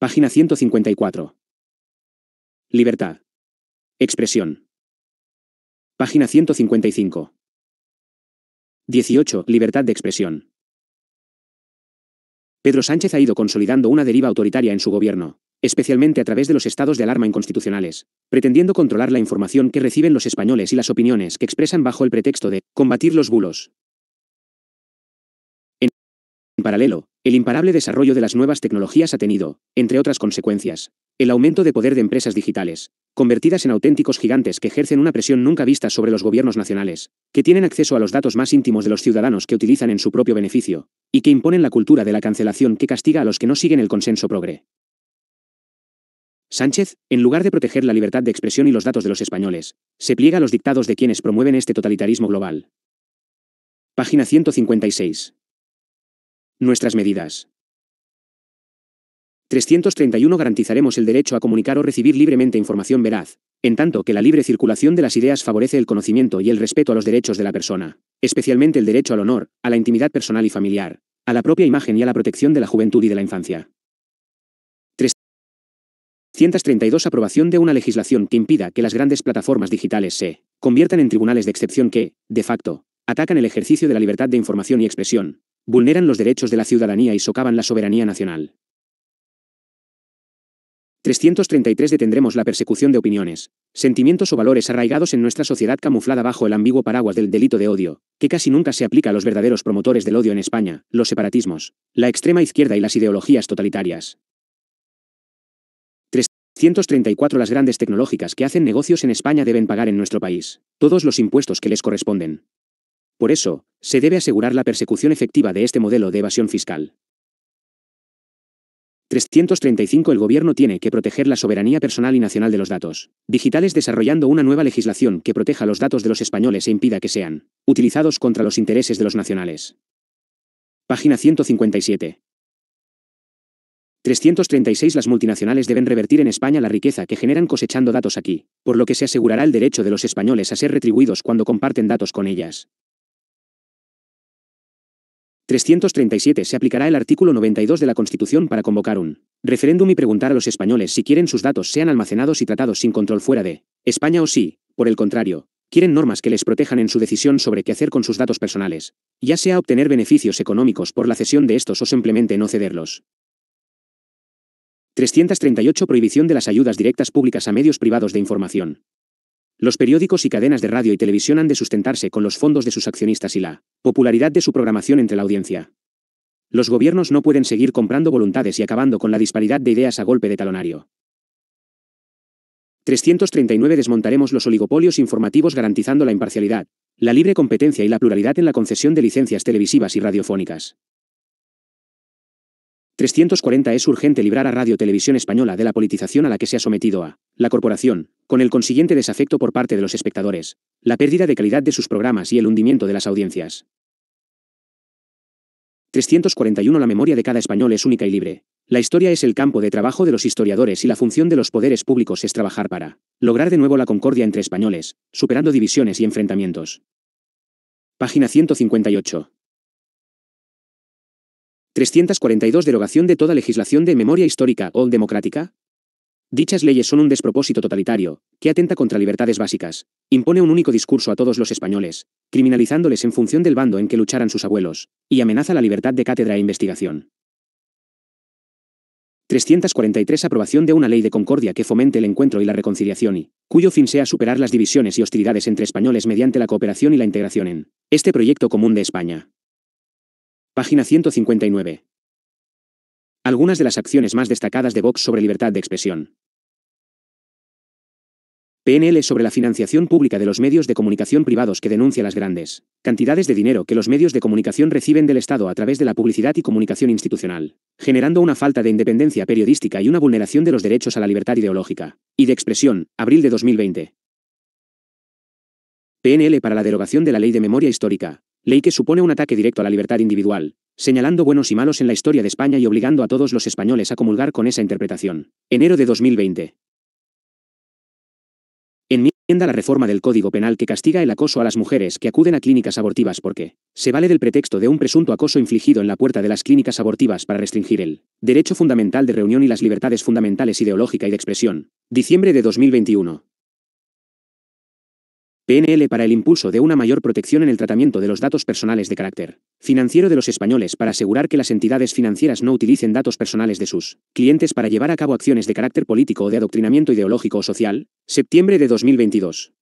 Página 154. Libertad. Expresión. Página 155. 18. Libertad de expresión. Pedro Sánchez ha ido consolidando una deriva autoritaria en su gobierno, especialmente a través de los estados de alarma inconstitucionales, pretendiendo controlar la información que reciben los españoles y las opiniones que expresan bajo el pretexto de combatir los bulos. En paralelo, el imparable desarrollo de las nuevas tecnologías ha tenido, entre otras consecuencias, el aumento de poder de empresas digitales, convertidas en auténticos gigantes que ejercen una presión nunca vista sobre los gobiernos nacionales, que tienen acceso a los datos más íntimos de los ciudadanos que utilizan en su propio beneficio, y que imponen la cultura de la cancelación que castiga a los que no siguen el consenso progre. Sánchez, en lugar de proteger la libertad de expresión y los datos de los españoles, se pliega a los dictados de quienes promueven este totalitarismo global. Página 156. Nuestras medidas. 331 Garantizaremos el derecho a comunicar o recibir libremente información veraz, en tanto que la libre circulación de las ideas favorece el conocimiento y el respeto a los derechos de la persona, especialmente el derecho al honor, a la intimidad personal y familiar, a la propia imagen y a la protección de la juventud y de la infancia. 332 Aprobación de una legislación que impida que las grandes plataformas digitales se conviertan en tribunales de excepción que, de facto, atacan el ejercicio de la libertad de información y expresión, vulneran los derechos de la ciudadanía y socavan la soberanía nacional. 333 Detendremos la persecución de opiniones, sentimientos o valores arraigados en nuestra sociedad camuflada bajo el ambiguo paraguas del delito de odio, que casi nunca se aplica a los verdaderos promotores del odio en España, los separatismos, la extrema izquierda y las ideologías totalitarias. 334 Las grandes tecnológicas que hacen negocios en España deben pagar en nuestro país todos los impuestos que les corresponden. Por eso, se debe asegurar la persecución efectiva de este modelo de evasión fiscal. 335 El Gobierno tiene que proteger la soberanía personal y nacional de los datos digitales desarrollando una nueva legislación que proteja los datos de los españoles e impida que sean utilizados contra los intereses de los nacionales. Página 157. 336 Las multinacionales deben revertir en España la riqueza que generan cosechando datos aquí, por lo que se asegurará el derecho de los españoles a ser retribuidos cuando comparten datos con ellas. 337. Se aplicará el artículo 92 de la Constitución para convocar un referéndum y preguntar a los españoles si quieren sus datos sean almacenados y tratados sin control fuera de España o si, por el contrario, quieren normas que les protejan en su decisión sobre qué hacer con sus datos personales, ya sea obtener beneficios económicos por la cesión de estos o simplemente no cederlos. 338 Prohibición de las ayudas directas públicas a medios privados de información. Los periódicos y cadenas de radio y televisión han de sustentarse con los fondos de sus accionistas y la popularidad de su programación entre la audiencia. Los gobiernos no pueden seguir comprando voluntades y acabando con la disparidad de ideas a golpe de talonario. 339 Desmontaremos los oligopolios informativos garantizando la imparcialidad, la libre competencia y la pluralidad en la concesión de licencias televisivas y radiofónicas. 340 Es urgente librar a Radio Televisión Española de la politización a la que se ha sometido a la corporación, con el consiguiente desafecto por parte de los espectadores, la pérdida de calidad de sus programas y el hundimiento de las audiencias. 341 La memoria de cada español es única y libre. La historia es el campo de trabajo de los historiadores y la función de los poderes públicos es trabajar para lograr de nuevo la concordia entre españoles, superando divisiones y enfrentamientos. Página 158. 342 Derogación de toda legislación de memoria histórica o democrática. Dichas leyes son un despropósito totalitario, que atenta contra libertades básicas, impone un único discurso a todos los españoles, criminalizándoles en función del bando en que lucharan sus abuelos, y amenaza la libertad de cátedra e investigación. 343 Aprobación de una ley de concordia que fomente el encuentro y la reconciliación y, cuyo fin sea superar las divisiones y hostilidades entre españoles mediante la cooperación y la integración en este proyecto común de España. Página 159. Algunas de las acciones más destacadas de Vox sobre libertad de expresión. PNL sobre la financiación pública de los medios de comunicación privados que denuncia las grandes cantidades de dinero que los medios de comunicación reciben del Estado a través de la publicidad y comunicación institucional, generando una falta de independencia periodística y una vulneración de los derechos a la libertad ideológica y de expresión, abril de 2020. PNL para la derogación de la Ley de Memoria Histórica, Ley que supone un ataque directo a la libertad individual, señalando buenos y malos en la historia de España y obligando a todos los españoles a comulgar con esa interpretación. Enero de 2020. Enmienda la reforma del Código Penal que castiga el acoso a las mujeres que acuden a clínicas abortivas porque se vale del pretexto de un presunto acoso infligido en la puerta de las clínicas abortivas para restringir el derecho fundamental de reunión y las libertades fundamentales ideológica y de expresión. Diciembre de 2021. PNL para el impulso de una mayor protección en el tratamiento de los datos personales de carácter financiero de los españoles para asegurar que las entidades financieras no utilicen datos personales de sus clientes para llevar a cabo acciones de carácter político o de adoctrinamiento ideológico o social, septiembre de 2022.